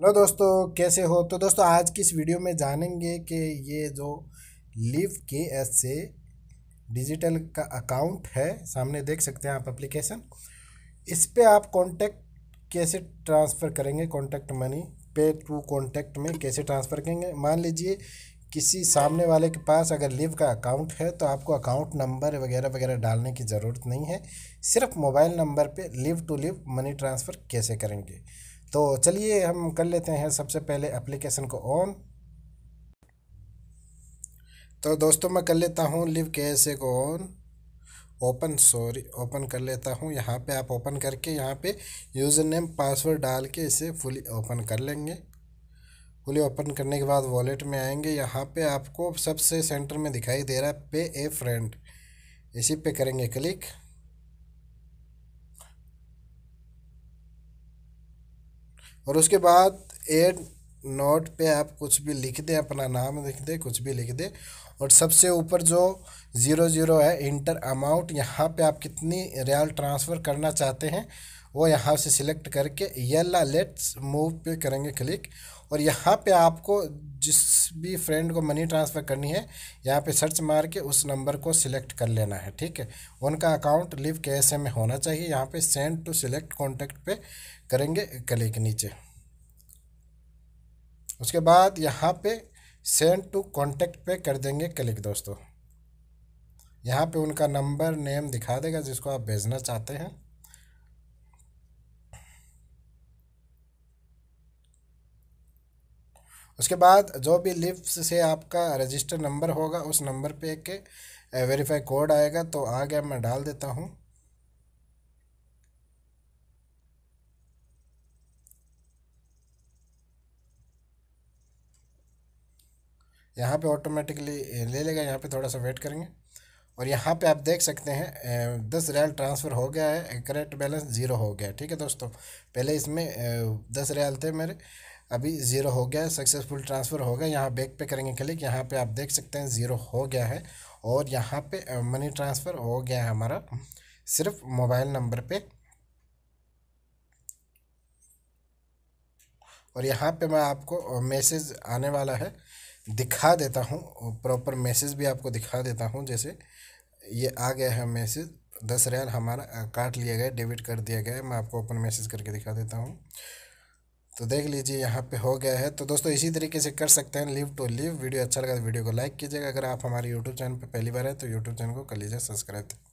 hello दोस्तों कैसे हो तो दोस्तों आज की इस वीडियो में जानेंगे कि ये जो लिव के एस से डिजिटल का अकाउंट है सामने देख सकते हैं आप एप्लीकेशन इस पर आप कॉन्टैक्ट कैसे ट्रांसफ़र करेंगे कॉन्टैक्ट मनी पे टू कॉन्टैक्ट में कैसे ट्रांसफ़र करेंगे मान लीजिए किसी सामने वाले के पास अगर लिव का अकाउंट है तो आपको अकाउंट नंबर वगैरह वगैरह डालने की ज़रूरत नहीं है सिर्फ मोबाइल नंबर पे live to live money transfer कैसे करेंगे तो चलिए हम कर लेते हैं सबसे पहले एप्लीकेशन को ऑन तो दोस्तों मैं कर लेता हूँ लिव के एस को ऑन ओपन सॉरी ओपन कर लेता हूँ यहाँ पे आप ओपन करके यहाँ पे यूज़र नेम पासवर्ड डाल के इसे फुली ओपन कर लेंगे फुली ओपन करने के बाद वॉलेट में आएंगे यहाँ पे आपको सबसे सेंटर में दिखाई दे रहा है पे ए फ्रेंड इसी पे करेंगे क्लिक और उसके बाद एड नोट पे आप कुछ भी लिख दें अपना नाम लिख दें कुछ भी लिख दें और सबसे ऊपर जो ज़ीरो ज़ीरो है इंटर अमाउंट यहाँ पे आप कितनी रियाल ट्रांसफ़र करना चाहते हैं वो यहाँ से सिलेक्ट करके येला लेट्स मूव पे करेंगे क्लिक और यहाँ पे आपको जिस भी फ्रेंड को मनी ट्रांसफ़र करनी है यहाँ पे सर्च मार के उस नंबर को सिलेक्ट कर लेना है ठीक है उनका अकाउंट लिव के में होना चाहिए यहाँ पे सेंड टू सिलेक्ट कॉन्टेक्ट पे करेंगे क्लिक नीचे उसके बाद यहाँ पे सेंड टू कॉन्टेक्ट पे कर देंगे क्लिक दोस्तों यहाँ पे उनका नंबर नेम दिखा देगा जिसको आप भेजना चाहते हैं उसके बाद जो भी लिप्स से आपका रजिस्टर नंबर होगा उस नंबर पे एक वेरीफाई कोड आएगा तो आ गया मैं डाल देता हूँ यहाँ पे ऑटोमेटिकली ले लेगा यहाँ पे थोड़ा सा वेट करेंगे और यहाँ पे आप देख सकते हैं दस रियाल ट्रांसफ़र हो गया है करेक्ट बैलेंस ज़ीरो हो गया है ठीक है दोस्तों पहले इसमें दस रियाल थे मेरे अभी ज़ीरो हो गया है सक्सेसफुल ट्रांसफ़र हो गया यहाँ बैक पे करेंगे क्लिक यहाँ पे आप देख सकते हैं ज़ीरो हो गया है और यहाँ पे मनी ट्रांसफ़र हो गया है हमारा सिर्फ मोबाइल नंबर पे और यहाँ पे मैं आपको मैसेज आने वाला है दिखा देता हूँ प्रॉपर मैसेज भी आपको दिखा देता हूँ जैसे ये आ गया है मैसेज दस रियाल हमारा काट लिया गया डेबिट कर दिया गया है मैं आपको ओपन मैसेज करके दिखा देता हूँ तो देख लीजिए यहाँ पे हो गया है तो दोस्तों इसी तरीके से कर सकते हैं लिव टू लिव वीडियो अच्छा लगा तो वीडियो को लाइक कीजिएगा अगर आप हमारे यूट्यूब चैनल पर पहली बार है तो यूट्यूब चैनल को कर लीजिए सब्सक्राइब